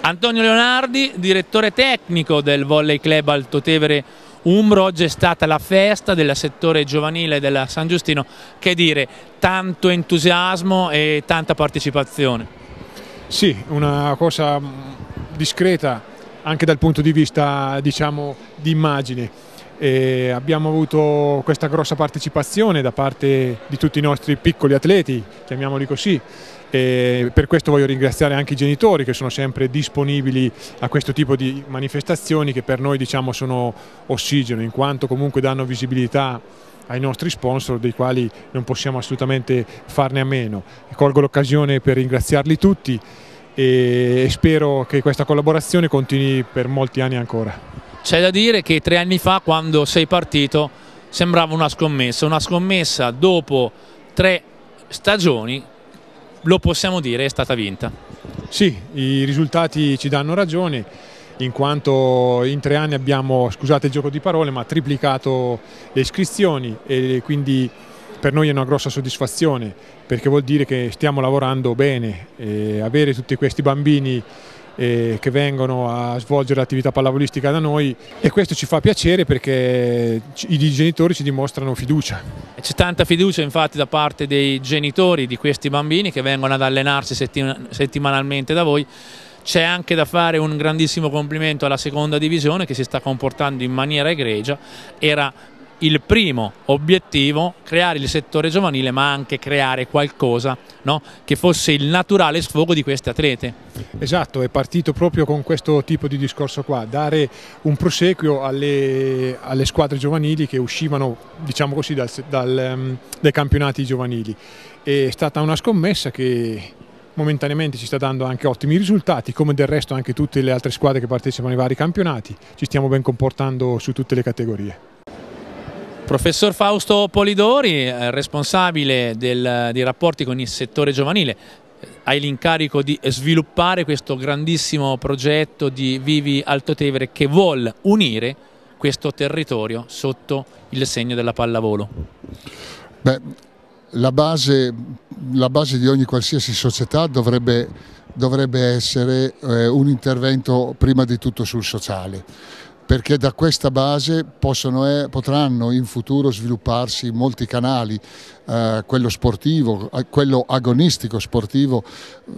Antonio Leonardi, direttore tecnico del Volley Club Altotevere Umbro, oggi è stata la festa del settore giovanile della San Giustino, che dire, tanto entusiasmo e tanta partecipazione. Sì, una cosa discreta anche dal punto di vista diciamo, di immagine. E abbiamo avuto questa grossa partecipazione da parte di tutti i nostri piccoli atleti, chiamiamoli così, e per questo voglio ringraziare anche i genitori che sono sempre disponibili a questo tipo di manifestazioni che per noi diciamo, sono ossigeno in quanto comunque danno visibilità ai nostri sponsor dei quali non possiamo assolutamente farne a meno. Colgo l'occasione per ringraziarli tutti e spero che questa collaborazione continui per molti anni ancora. C'è da dire che tre anni fa quando sei partito sembrava una scommessa, una scommessa dopo tre stagioni lo possiamo dire è stata vinta. Sì, i risultati ci danno ragione in quanto in tre anni abbiamo, scusate il gioco di parole, ma triplicato le iscrizioni e quindi per noi è una grossa soddisfazione perché vuol dire che stiamo lavorando bene e avere tutti questi bambini eh, che vengono a svolgere l'attività pallavolistica da noi e questo ci fa piacere perché i genitori ci dimostrano fiducia. C'è tanta fiducia infatti da parte dei genitori di questi bambini che vengono ad allenarsi settimanalmente da voi c'è anche da fare un grandissimo complimento alla seconda divisione che si sta comportando in maniera egregia, era il primo obiettivo creare il settore giovanile ma anche creare qualcosa no? che fosse il naturale sfogo di queste atlete. Esatto, è partito proprio con questo tipo di discorso qua, dare un proseguio alle, alle squadre giovanili che uscivano diciamo così, dal, dal, ehm, dai campionati giovanili. È stata una scommessa che momentaneamente ci sta dando anche ottimi risultati, come del resto anche tutte le altre squadre che partecipano ai vari campionati. Ci stiamo ben comportando su tutte le categorie. Professor Fausto Polidori, eh, responsabile del, dei rapporti con il settore giovanile, eh, hai l'incarico di sviluppare questo grandissimo progetto di Vivi Altotevere che vuol unire questo territorio sotto il segno della pallavolo. Beh, la, base, la base, di ogni qualsiasi società dovrebbe, dovrebbe essere eh, un intervento prima di tutto sul sociale perché da questa base possono, potranno in futuro svilupparsi molti canali, eh, quello sportivo, eh, quello agonistico sportivo,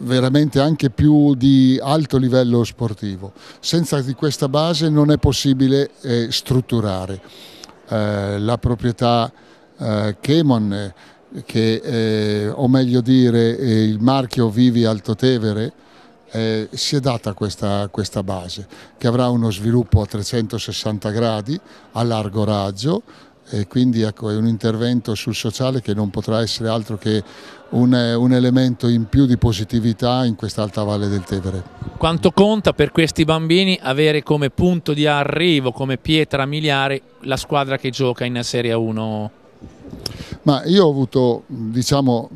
veramente anche più di alto livello sportivo. Senza di questa base non è possibile eh, strutturare. Eh, la proprietà eh, Chemon, che, eh, o meglio dire eh, il marchio Vivi Altotevere, eh, si è data questa, questa, base che avrà uno sviluppo a 360 gradi a largo raggio e quindi ecco, è un intervento sul sociale che non potrà essere altro che un, un elemento in più di positività in quest'alta valle del Tevere. Quanto conta per questi bambini avere come punto di arrivo, come pietra miliare, la squadra che gioca in Serie 1? Ma io ho avuto diciamo,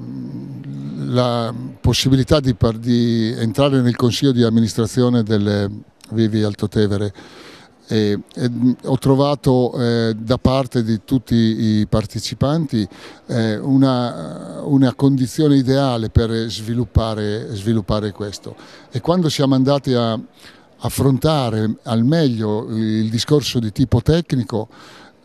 la possibilità di, di, entrare nel consiglio di amministrazione del Vivi Altotevere. E, e, mm, ho trovato eh, da parte di tutti i partecipanti eh, una, una, condizione ideale per sviluppare, sviluppare, questo e quando siamo andati a affrontare al meglio il discorso di tipo tecnico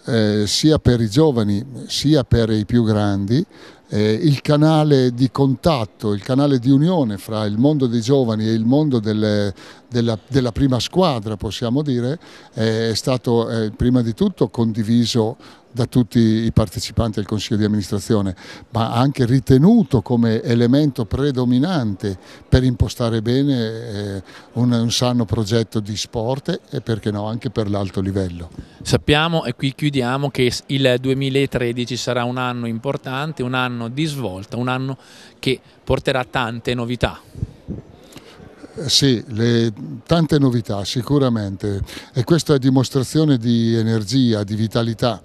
eh, sia per i giovani sia per i più grandi eh, il canale di contatto, il canale di unione fra il mondo dei giovani e il mondo delle, della, della, prima squadra, possiamo dire, eh, è stato eh, prima di tutto condiviso da tutti i partecipanti al Consiglio di amministrazione, ma anche ritenuto come elemento predominante per impostare bene eh, un, un, sano progetto di sport e perché no anche per l'alto livello. Sappiamo e qui chiudiamo che il 2013 sarà un anno importante, un anno di svolta, un anno che porterà tante novità. Sì, le, tante novità sicuramente e questa è dimostrazione di energia, di vitalità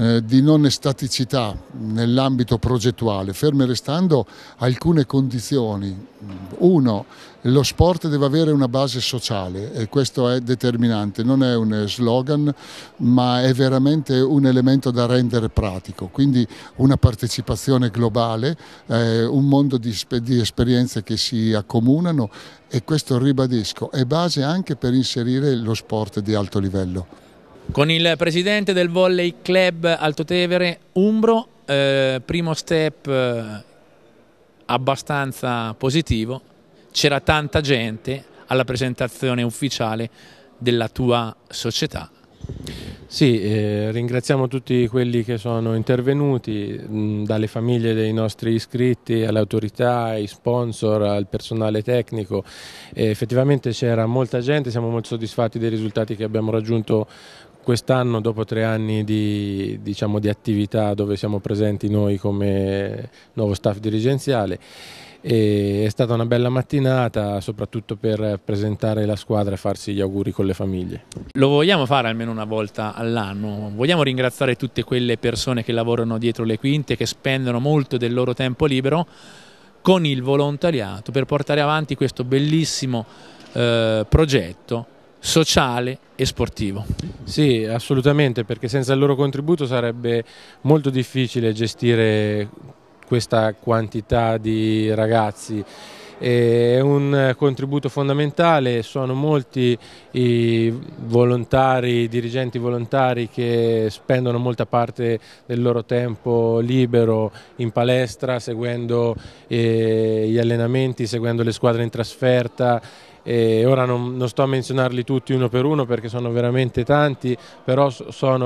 eh, di non estaticità nell'ambito progettuale, ferme restando alcune condizioni. Uno, lo sport deve avere una base sociale e questo è determinante, non è un slogan ma è veramente un elemento da rendere pratico, quindi una partecipazione globale, eh, un mondo di, di esperienze che si accomunano e questo ribadisco è base anche per inserire lo sport di alto livello. Con il presidente del Volley Club Altotevere, Umbro, eh, primo step eh, abbastanza positivo, c'era tanta gente alla presentazione ufficiale della tua società. Sì, eh, ringraziamo tutti quelli che sono intervenuti, mh, mm, dalle famiglie dei nostri iscritti, alle autorità, ai sponsor, al personale tecnico. Eh, effettivamente c'era molta gente, siamo molto soddisfatti dei risultati che abbiamo raggiunto quest'anno dopo tre anni di, diciamo, di, attività dove siamo presenti noi come nuovo staff dirigenziale e è stata una bella mattinata soprattutto per presentare la squadra e farsi gli auguri con le famiglie. Lo vogliamo fare almeno una volta all'anno, vogliamo ringraziare tutte quelle persone che lavorano dietro le quinte, che spendono molto del loro tempo libero con il volontariato per portare avanti questo bellissimo eh, progetto sociale e sportivo. Sì, assolutamente, perché senza il loro contributo sarebbe molto difficile gestire questa quantità di ragazzi eh, è un contributo fondamentale, sono molti i volontari, i dirigenti volontari che spendono molta parte del loro tempo libero in palestra, seguendo eh, gli allenamenti, seguendo le squadre in trasferta e ora non, non, sto a menzionarli tutti uno per uno perché sono veramente tanti, però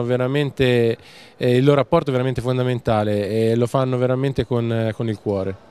veramente, eh, il loro rapporto è veramente fondamentale e lo fanno veramente con, con il cuore.